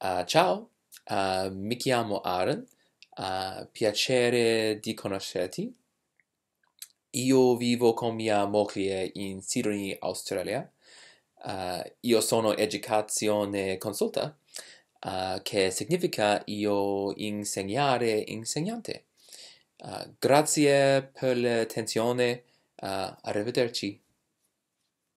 Uh, ciao, uh, mi chiamo Aaron, uh, piacere di conoscerti. Io vivo con mia moglie in Sydney, Australia. Uh, io sono educazione consulta, uh, che significa io insegnare insegnante. Uh, grazie per l'attenzione, uh, arrivederci.